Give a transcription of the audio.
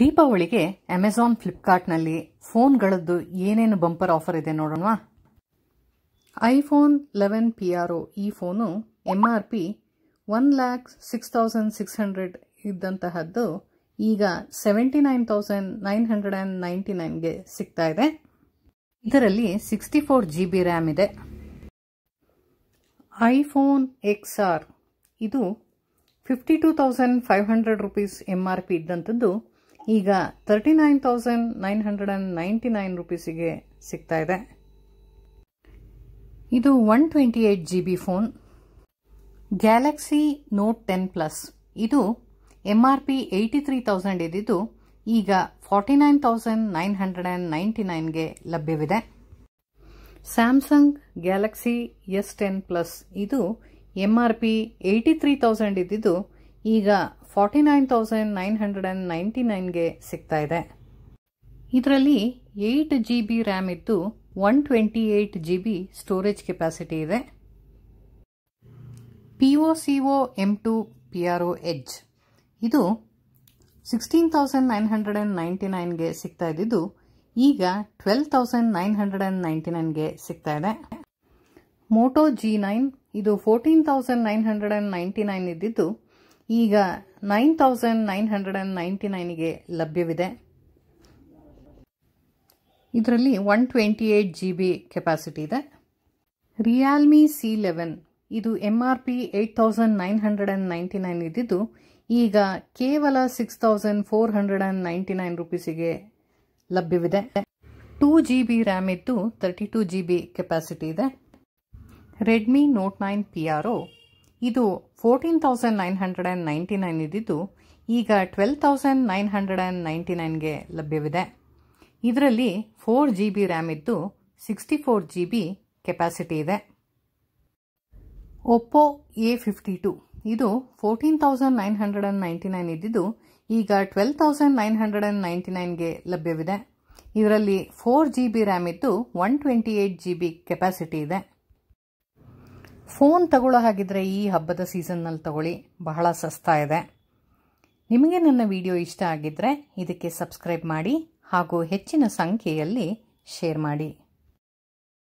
ದೀಪಾವಳಿಗೆ ಅಮೆಜಾನ್ ಫ್ಲಿಪ್ಕಾರ್ಟ್ನಲ್ಲಿ ಫೋನ್ಗಳದ್ದು ಏನೇನು bumper offer ಇದೆ ನೋಡೋಣ iPhone eleven P R O ಈ phone M R P one lakh six thousand six hundred ಇದ್ದಂತಹದ್ದು ಈಗ seventy nine thousand nine hundred and ninety ನೈನ್ಗೆ ಸಿಗ್ತಾ ಇದೆ ಇದರಲ್ಲಿ sixty four G B RAM ಇದೆ ಐಫೋನ್ ಎಕ್ಸ್ ಆರ್ ಇದು fifty two thousand five hundred rupees M R P ಇದ್ದಂಥದ್ದು ಈಗ thirty nine thousand nine hundred and ninety nine ರುಪೀಸಿಗೆ ಸಿಗ್ತಾ ಇದೆ ಇದು one twenty eight G B phone galaxy note ten plus ಇದು M R P eighty three thousand ಇದ್ದಿದ್ದು ಈಗ forty nine thousand nine hundred and ninety ನೈನ್ಗೆ ಲಭ್ಯವಿದೆ Samsung galaxy S ten plus ಇದು M R P eighty three thousand ಇದ್ದಿದ್ದು ಈಗ forty nine thousand nine hundred and ninety ನೈನ್ಗೆ ಸಿಗ್ತಾ ಇದೆ ಇದರಲ್ಲಿ ಏಯ್ಟ್ ಜಿ ಬಿ ರ್ಯಾಮ್ ಇದ್ದು one twenty eight G B storage capacity ಇದೆ P O C O M two P R ಒ ಎಜ್ ಇದು sixteen thousand nine hundred and ninety ನೈನ್ಗೆ ಸಿಗ್ತಾ ಇದ್ದಿದ್ದು ಈಗ twelve thousand nine hundred and ninety ನೈನ್ಗೆ ಸಿಗ್ತಾ ಇದೆ ಮೋಟೋ ಜಿ ನೈನ್ ಇದು fourteen thousand nine hundred and ninety nine ಇದ್ದಿದ್ದು ಈಗ nine thousand nine hundred and ninety ನೈನ್ಗೆ ಲಭ್ಯವಿದೆ ಇದರಲ್ಲಿ one twenty eight G B capacity ಇದೆ ರಿಯಾಲ್ಮಿ ಸಿ ಲೆವೆನ್ ಇದು M R P eight thousand nine hundred and ninety nine ಇದ್ದಿದ್ದು ಈಗ ಕೇವಲ six thousand four hundred and ninety nine ರುಪೀಸಿಗೆ ಲಭ್ಯವಿದೆ ಟೂ ಜಿ ಬಿ ರ್ಯಾಮ್ ಇದ್ದು thirty two G B capacity ಇದೆ Redmi note nine P R O ಇದು fourteen thousand nine hundred and ninety nine ಇದ್ದಿದ್ದು ಈಗ twelve thousand nine hundred and ninety ನೈನ್ಗೆ ಲಭ್ಯವಿದೆ ಇದರಲ್ಲಿ ಫೋರ್ ಜಿ ಬಿ ರ್ಯಾಮ್ ಇದ್ದು sixty four G B capacity ಇದೆ Oppo A fifty two ಇದು fourteen thousand nine hundred and ninety nine ಇದ್ದಿದ್ದು ಈಗ twelve thousand nine hundred and ninety ನೈನ್ಗೆ ಲಭ್ಯವಿದೆ ಇದರಲ್ಲಿ ಫೋರ್ ಜಿ ಬಿ ರ್ಯಾಮ್ ಇದ್ದು one twenty eight G B capacity ಇದೆ phone ತಗೊಳ್ಳೋ ಹಾಗಿದ್ರೆ ಈ ಹಬ್ಬದ ಸೀಸನ್ನಲ್ಲಿ ತಗೊಳ್ಳಿ ಬಹಳ ಸಸ್ತಾ ಇದೆ ನಿಮಗೆ ನನ್ನ ವಿಡಿಯೋ ಇಷ್ಟ ಆಗಿದ್ದರೆ ಇದಕ್ಕೆ ಸಬ್ಸ್ಕ್ರೈಬ್ ಮಾಡಿ ಹಾಗೂ ಹೆಚ್ಚಿನ ಸಂಖ್ಯೆಯಲ್ಲಿ ಶೇರ್ ಮಾಡಿ